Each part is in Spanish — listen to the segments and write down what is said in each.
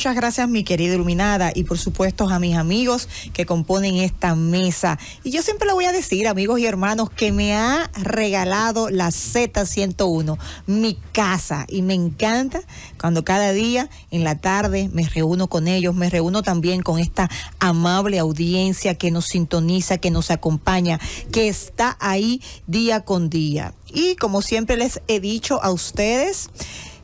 Muchas gracias, mi querida iluminada, y por supuesto a mis amigos que componen esta mesa. Y yo siempre lo voy a decir, amigos y hermanos, que me ha regalado la Z101, mi casa, y me encanta cuando cada día en la tarde me reúno con ellos, me reúno también con esta amable audiencia que nos sintoniza, que nos acompaña, que está ahí día con día. Y como siempre les he dicho a ustedes,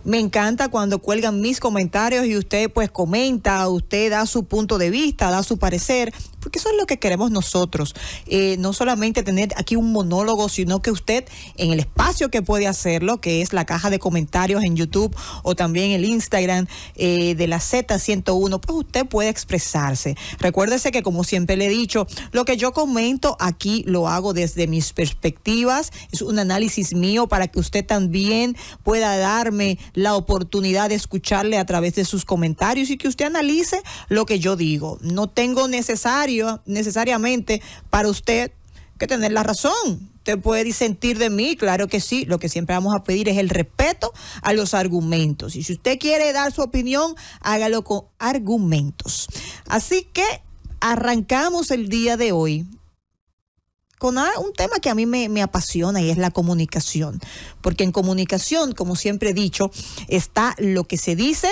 me encanta cuando cuelgan mis comentarios y usted pues comenta, usted da su punto de vista, da su parecer porque eso es lo que queremos nosotros. Eh, no solamente tener aquí un monólogo, sino que usted en el espacio que puede hacerlo, que es la caja de comentarios en YouTube o también el Instagram eh, de la Z101, pues usted puede expresarse. Recuérdese que como siempre le he dicho, lo que yo comento aquí lo hago desde mis perspectivas, es un análisis mío para que usted también pueda darme la oportunidad de escucharle a través de sus comentarios y que usted analice lo que yo digo. No tengo necesario necesariamente para usted que tener la razón. Usted puede disentir de mí, claro que sí. Lo que siempre vamos a pedir es el respeto a los argumentos. Y si usted quiere dar su opinión, hágalo con argumentos. Así que arrancamos el día de hoy con un tema que a mí me, me, apasiona y es la comunicación. Porque en comunicación, como siempre he dicho, está lo que se dice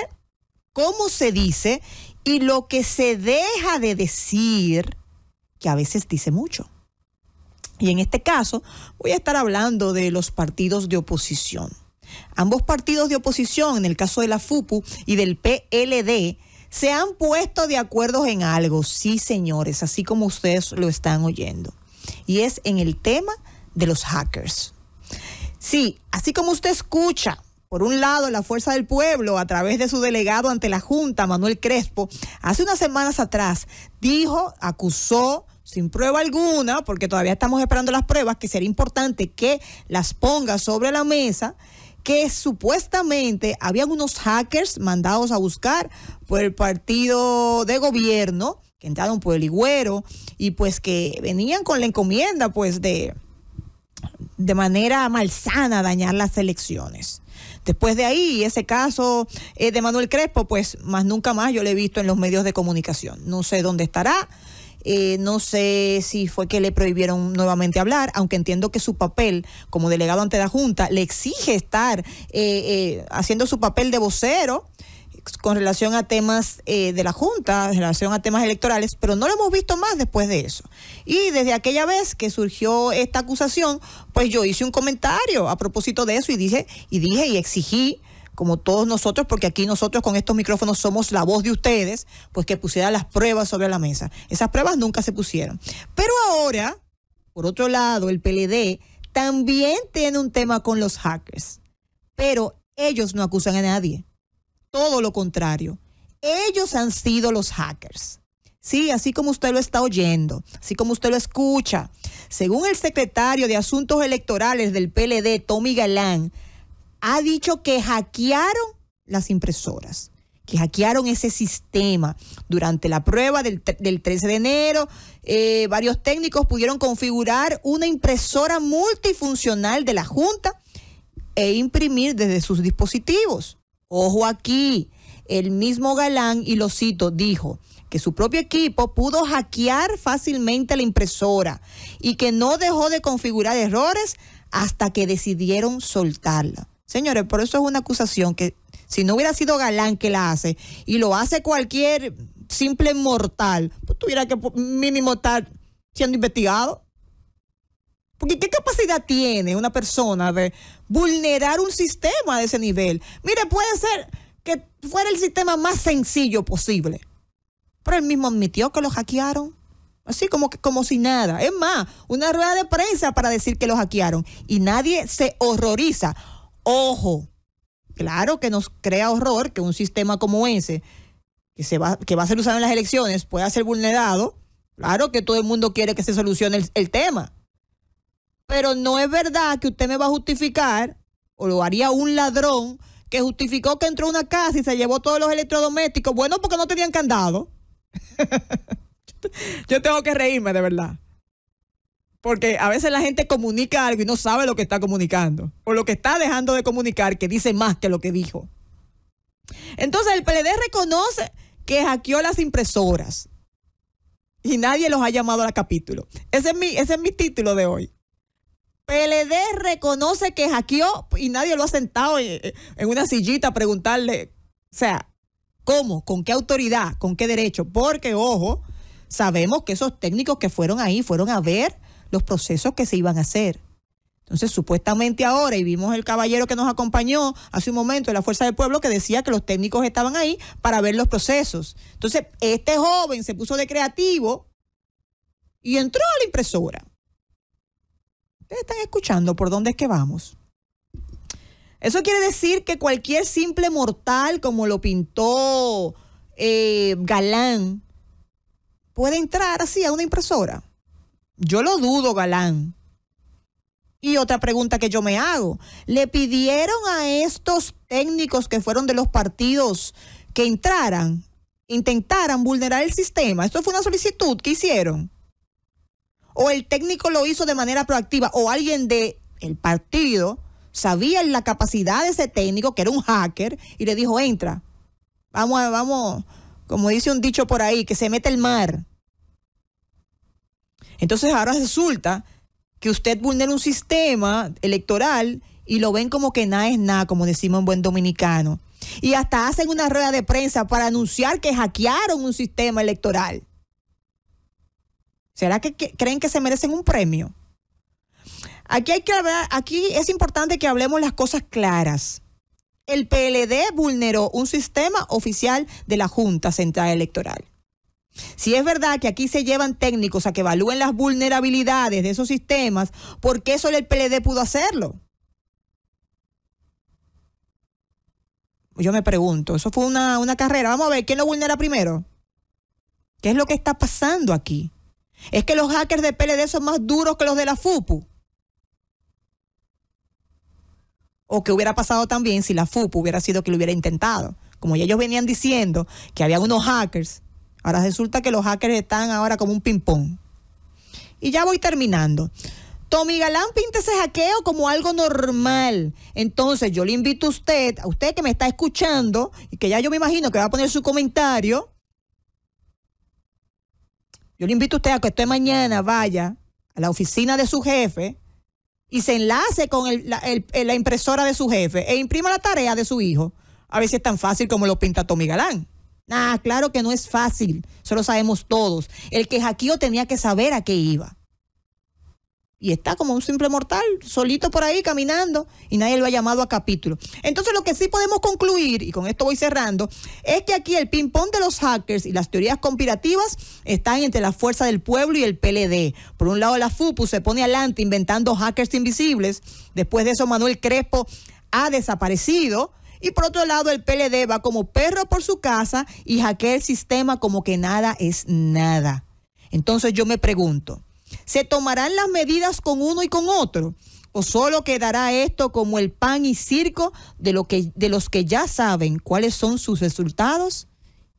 cómo se dice y lo que se deja de decir, que a veces dice mucho. Y en este caso voy a estar hablando de los partidos de oposición. Ambos partidos de oposición, en el caso de la FUPU y del PLD, se han puesto de acuerdo en algo, sí señores, así como ustedes lo están oyendo. Y es en el tema de los hackers. Sí, así como usted escucha por un lado, la Fuerza del Pueblo, a través de su delegado ante la Junta, Manuel Crespo, hace unas semanas atrás, dijo, acusó sin prueba alguna, porque todavía estamos esperando las pruebas, que sería importante que las ponga sobre la mesa, que supuestamente habían unos hackers mandados a buscar por el partido de gobierno, que entraron por el Higüero, y pues que venían con la encomienda pues de de manera malsana dañar las elecciones. Después de ahí, ese caso eh, de Manuel Crespo, pues más nunca más yo lo he visto en los medios de comunicación. No sé dónde estará, eh, no sé si fue que le prohibieron nuevamente hablar, aunque entiendo que su papel como delegado ante la Junta le exige estar eh, haciendo su papel de vocero con relación a temas eh, de la Junta, en relación a temas electorales, pero no lo hemos visto más después de eso. Y desde aquella vez que surgió esta acusación, pues yo hice un comentario a propósito de eso y dije, y dije y exigí como todos nosotros, porque aquí nosotros con estos micrófonos somos la voz de ustedes, pues que pusieran las pruebas sobre la mesa. Esas pruebas nunca se pusieron. Pero ahora, por otro lado, el PLD también tiene un tema con los hackers, pero ellos no acusan a nadie todo lo contrario. Ellos han sido los hackers. Sí, así como usted lo está oyendo, así como usted lo escucha. Según el secretario de Asuntos Electorales del PLD, Tommy Galán, ha dicho que hackearon las impresoras, que hackearon ese sistema. Durante la prueba del, 13 de enero, eh, varios técnicos pudieron configurar una impresora multifuncional de la Junta e imprimir desde sus dispositivos. Ojo aquí, el mismo Galán, y lo cito, dijo que su propio equipo pudo hackear fácilmente la impresora y que no dejó de configurar errores hasta que decidieron soltarla. Señores, por eso es una acusación que si no hubiera sido Galán que la hace y lo hace cualquier simple mortal, pues tuviera que mínimo estar siendo investigado. Porque ¿qué capacidad tiene una persona de vulnerar un sistema de ese nivel? Mire, puede ser que fuera el sistema más sencillo posible. Pero él mismo admitió que lo hackearon. Así como, que, como si nada. Es más, una rueda de prensa para decir que lo hackearon. Y nadie se horroriza. Ojo, claro que nos crea horror que un sistema como ese, que, se va, que va a ser usado en las elecciones, pueda ser vulnerado. Claro que todo el mundo quiere que se solucione el tema. Pero no es verdad que usted me va a justificar, o lo haría un ladrón, que justificó que entró a una casa y se llevó todos los electrodomésticos. Bueno, porque no tenían candado. Yo tengo que reírme, de verdad. Porque a veces la gente comunica algo y no sabe lo que está comunicando. O lo que está dejando de comunicar, que dice más que lo que dijo. Entonces el PLD reconoce que hackeó las impresoras. Y nadie los ha llamado al capítulo. Ese es mi, ese es mi título de hoy. PLD reconoce que hackeó y nadie lo ha sentado en, una sillita a preguntarle, o sea, ¿cómo? ¿Con qué autoridad? ¿Con qué derecho? Porque, ojo, sabemos que esos técnicos que fueron ahí fueron a ver los procesos que se iban a hacer. Entonces, supuestamente ahora, y vimos el caballero que nos acompañó hace un momento de la Fuerza del Pueblo que decía que los técnicos estaban ahí para ver los procesos. Entonces, este joven se puso de creativo y entró a la impresora Ustedes están escuchando por dónde es que vamos. Eso quiere decir que cualquier simple mortal, como lo pintó eh, Galán, puede entrar así a una impresora. Yo lo dudo, Galán. Y otra pregunta que yo me hago, ¿le pidieron a estos técnicos que fueron de los partidos que entraran, intentaran vulnerar el sistema? Esto fue una solicitud que hicieron o el técnico lo hizo de manera proactiva o alguien de el partido sabía la capacidad de ese técnico que era un hacker y le dijo, "Entra. Vamos a, vamos, como dice un dicho por ahí, que se mete el mar." Entonces ahora resulta que usted vulnera un sistema electoral y lo ven como que nada es nada, como decimos en buen dominicano. Y hasta hacen una rueda de prensa para anunciar que hackearon un sistema electoral. ¿Será que, creen que se merecen un premio? Aquí, hay que hablar, aquí es importante que hablemos las cosas claras. El PLD vulneró un sistema oficial de la Junta Central Electoral. Si es verdad que aquí se llevan técnicos a que evalúen las vulnerabilidades de esos sistemas, ¿por qué solo el PLD pudo hacerlo? Yo me pregunto, eso fue una, una carrera. Vamos a ver, ¿quién lo vulnera primero? ¿Qué es lo que está pasando aquí? Es que los hackers de PLD son más duros que los de la FUPU. O que hubiera pasado también si la FUPU hubiera sido que lo hubiera intentado. Como ellos venían diciendo que había unos hackers, ahora resulta que los hackers están ahora como un ping-pong. Y ya voy terminando. Tommy Galán pinta ese hackeo como algo normal. Entonces yo le invito a usted, a usted que me está escuchando, y que ya yo me imagino que va a poner su comentario, yo le invito a usted a que usted mañana vaya a la oficina de su jefe y se enlace con la, impresora de su jefe e imprima la tarea de su hijo. A ver si es tan fácil como lo pinta Tommy Galán. Nah, claro que no es fácil, eso lo sabemos todos. El que hackeó tenía que saber a qué iba y está como un simple mortal, solito por ahí caminando, y nadie lo ha llamado a capítulo. Entonces lo que sí podemos concluir, y con esto voy cerrando, es que aquí el ping-pong de los hackers y las teorías conspirativas están entre la fuerza del pueblo y el PLD. Por un lado la FUPU se pone adelante inventando hackers invisibles, después de eso Manuel Crespo ha desaparecido. Y por otro lado, el PLD va como perro por su casa y hackea el sistema como que nada es nada. Entonces yo me pregunto, ¿Se tomarán las medidas con uno y con otro? ¿O solo quedará esto como el pan y circo de, de los que ya saben cuáles son sus resultados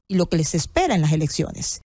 y lo que les espera en las elecciones?